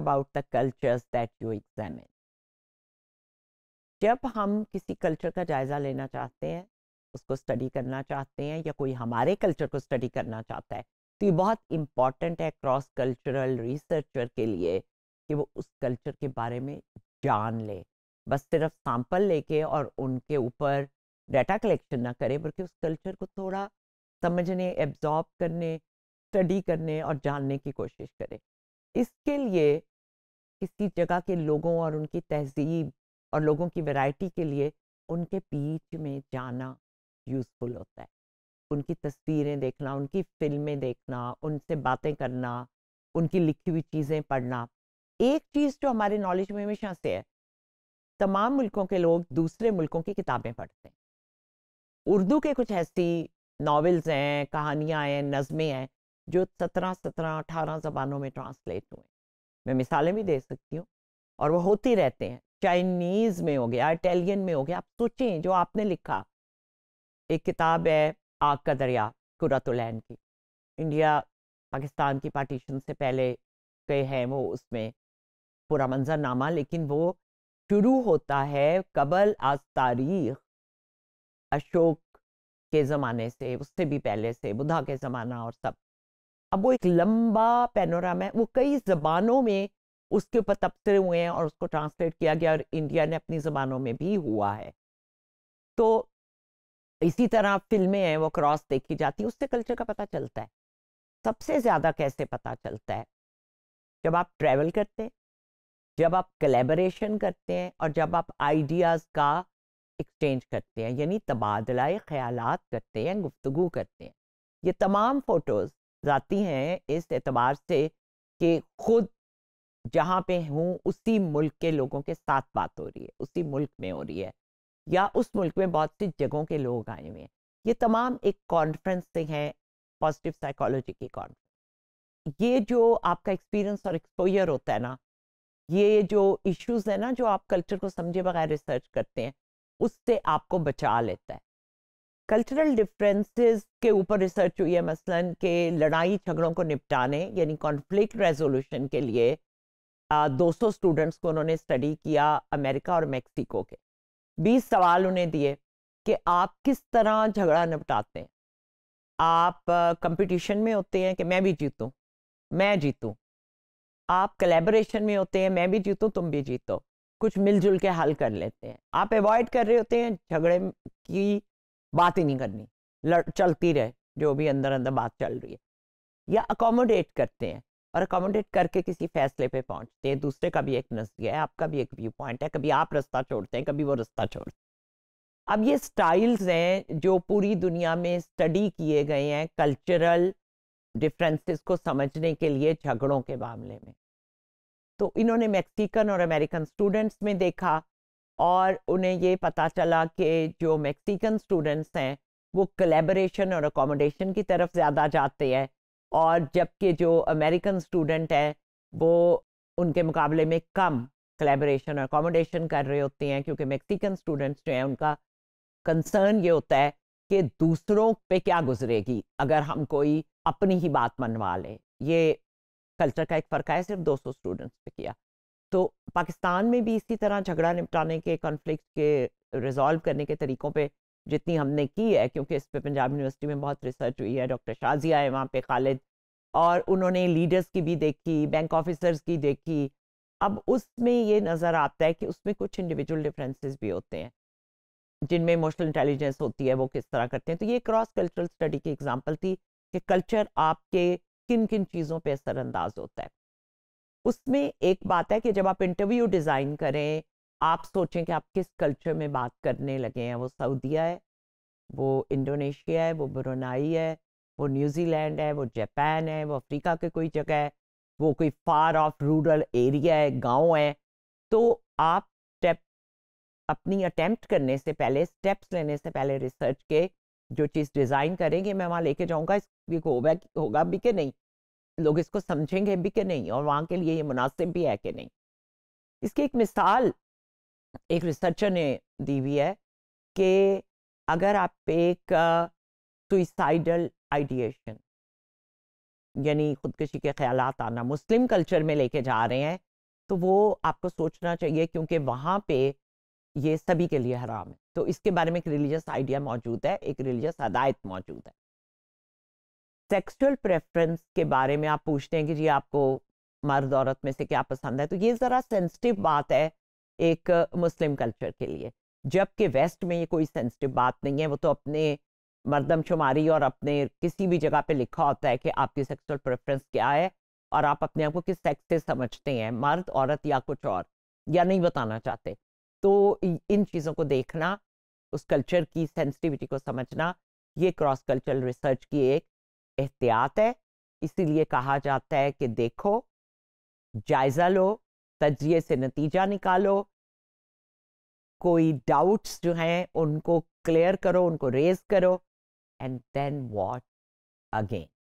about the cultures that you examine. जब हम किसी कल्चर का जायज़ा लेना चाहते हैं उसको स्टडी करना चाहते हैं या कोई हमारे कल्चर को स्टडी करना चाहता है तो ये बहुत इम्पॉर्टेंट है क्रॉस कल्चरल रिसर्चर के लिए कि वो उस कल्चर के बारे में जान ले बस सिर्फ सैंपल लेके और उनके ऊपर डाटा कलेक्शन ना करे बल्कि उस कल्चर को थोड़ा समझने एब्जॉर्ब करने स्टडी करने और जानने की कोशिश करें इसके लिए किसी जगह के लोगों और उनकी तहजीब और लोगों की वैरायटी के लिए उनके बीच में जाना यूज़फुल होता है उनकी तस्वीरें देखना उनकी फिल्में देखना उनसे बातें करना उनकी लिखी हुई चीज़ें पढ़ना एक चीज़ जो हमारे नॉलेज में हमेशा से है तमाम मुल्कों के लोग दूसरे मुल्कों की किताबें पढ़ते हैं उर्दू के कुछ ऐसी नॉवेल्स हैं कहानियाँ हैं नज़में हैं जो सत्रह सत्रह अठारह जबानों में ट्रांसलेट हुए मैं मिसालें भी दे सकती हूँ और वो होती रहते हैं चाइनीज में हो गया इटालियन में हो गया आप सोचें जो आपने लिखा एक किताब है आग का दरिया कुरतुलैन की इंडिया पाकिस्तान की पार्टीशन से पहले गए हैं वो उसमें पूरा मंजरनामा लेकिन वो शुरू होता है कबल आज तारीख अशोक के ज़माने से उससे भी पहले से बुधा के ज़माना और सब अब वो एक लंबा पैनोरामा है वो कई ज़बानों में उसके ऊपर तबसरे हुए हैं और उसको ट्रांसलेट किया गया और इंडिया ने अपनी ज़बानों में भी हुआ है तो इसी तरह फिल्में हैं वो क्रॉस देखी जाती है उससे कल्चर का पता चलता है सबसे ज़्यादा कैसे पता चलता है जब आप ट्रैवल करते हैं जब आप कलेबरेशन करते हैं और जब आप आइडियाज़ का एक्सचेंज करते हैं यानी तबादलाए ख्याल करते हैं गुफ्तु करते हैं ये तमाम फ़ोटोज़ जाती हैं इस एतबार से कि खुद जहाँ पे हूँ उसी मुल्क के लोगों के साथ बात हो रही है उसी मुल्क में हो रही है या उस मुल्क में बहुत सी जगहों के लोग आए हुए हैं ये तमाम एक कॉन्फ्रेंस से हैं पॉजिटिव साइकोलॉजी की कॉन्फ्रेंस ये जो आपका एक्सपीरियंस और एक्सपोजर होता है ना ये जो इश्यूज है ना जो आप कल्चर को समझे बगैर रिसर्च करते हैं उससे आपको बचा लेता है कल्चरल डिफरेंसेस के ऊपर रिसर्च हुई है मसलन के लड़ाई झगड़ों को निपटाने यानी कॉन्फ्लिक्ट रेजोल्यूशन के लिए दो सौ स्टूडेंट्स को उन्होंने स्टडी किया अमेरिका और मेक्सिको के बीस सवाल उन्हें दिए कि आप किस तरह झगड़ा निपटाते हैं आप कंपटीशन में होते हैं कि मैं भी जीतूं मैं जीतूं आप कलेबरेशन में होते हैं मैं भी जीतूं तुम भी जीतो कुछ मिलजुल के हल कर लेते हैं आप अवॉइड कर रहे होते हैं झगड़े की बात ही नहीं करनी लड़ चलती रहे जो भी अंदर अंदर बात चल रही है या अकोमोडेट करते हैं और अकोमोडेट करके किसी फैसले पे पहुंचते हैं दूसरे का भी एक नजरिया है आपका भी एक व्यू पॉइंट है कभी आप रास्ता छोड़ते हैं कभी वो रास्ता छोड़ते हैं अब ये स्टाइल्स हैं जो पूरी दुनिया में स्टडी किए गए हैं कल्चरल डिफरेंसेस को समझने के लिए झगड़ों के मामले में तो इन्होंने मैक्सिकन और अमेरिकन स्टूडेंट्स में देखा और उन्हें ये पता चला कि जो मैक्सिकन स्टूडेंट्स हैं वो कलेबरेशन और अकोमोडेशन की तरफ ज़्यादा जाते हैं और जबकि जो अमेरिकन स्टूडेंट हैं वो उनके मुकाबले में कम कलेबरेशन और अकोमोडेशन कर रहे होते हैं क्योंकि मैक्सिकन स्टूडेंट्स जो हैं उनका कंसर्न ये होता है कि दूसरों पे क्या गुजरेगी अगर हम कोई अपनी ही बात मनवा लें ये कल्चर का एक फ़र्क है सिर्फ 200 स्टूडेंट्स पे किया तो पाकिस्तान में भी इसी तरह झगड़ा निपटाने के कॉन्फ्लिक्ट के रिजॉल्व करने के तरीकों पे जितनी हमने की है क्योंकि इस पे पंजाब यूनिवर्सिटी में बहुत रिसर्च हुई है डॉक्टर शाजिया है वहाँ पे खालिद और उन्होंने लीडर्स की भी देखी बैंक ऑफिसर्स की देखी अब उसमें ये नज़र आता है कि उसमें कुछ इंडिविजुअल डिफरेंसेस भी होते हैं जिनमें इमोशनल इंटेलिजेंस होती है वो किस तरह करते हैं तो ये क्रॉस कल्चरल स्टडी की एग्जाम्पल थी कि कल्चर आपके किन किन चीज़ों पर असरअंदाज होता है उसमें एक बात है कि जब आप इंटरव्यू डिज़ाइन करें आप सोचें कि आप किस कल्चर में बात करने लगे हैं वो सऊदीया है वो इंडोनेशिया है वो ब्रुनाई है वो न्यूजीलैंड है वो जापान है वो अफ्रीका के कोई जगह है वो कोई फार ऑफ रूरल एरिया है गांव है तो आप स्टेप अपनी अटेम्प्ट करने से पहले स्टेप्स लेने से पहले रिसर्च के जो चीज़ डिज़ाइन करेंगे मैं वहाँ लेके जाऊँगा इसको होगा होगा भी कि नहीं लोग इसको समझेंगे भी कि नहीं और वहाँ के लिए ये मुनासिब भी है कि नहीं इसकी एक मिसाल एक रिसर्चर ने दी हुई है कि अगर आप एक सुइसाइडल आइडिएशन यानी खुदकशी के ख्याल आना मुस्लिम कल्चर में लेके जा रहे हैं तो वो आपको सोचना चाहिए क्योंकि वहाँ पे ये सभी के लिए हराम है तो इसके बारे में एक रिलीजियस आइडिया मौजूद है एक रिलीजियस हदायत मौजूद है सेक्सुअल प्रेफरेंस के बारे में आप पूछते हैं कि जी आपको मर्द औरत में से क्या पसंद है तो ये ज़रा सेंसिटिव बात है एक मुस्लिम कल्चर के लिए जबकि वेस्ट में ये कोई सेंसिटिव बात नहीं है वो तो अपने शुमारी और अपने किसी भी जगह पे लिखा होता है कि आपकी सेक्सुअल प्रेफरेंस क्या है और आप अपने आप को किस सेक्स से समझते हैं मर्द औरत या कुछ और या नहीं बताना चाहते तो इन चीज़ों को देखना उस कल्चर की सेंसिटिविटी को समझना ये क्रॉस कल्चरल रिसर्च की एक एहतियात है इसीलिए कहा जाता है कि देखो जायज़ा लो तजिए से नतीजा निकालो कोई डाउट्स जो हैं उनको क्लियर करो उनको रेज करो एंड देन वॉट अगेन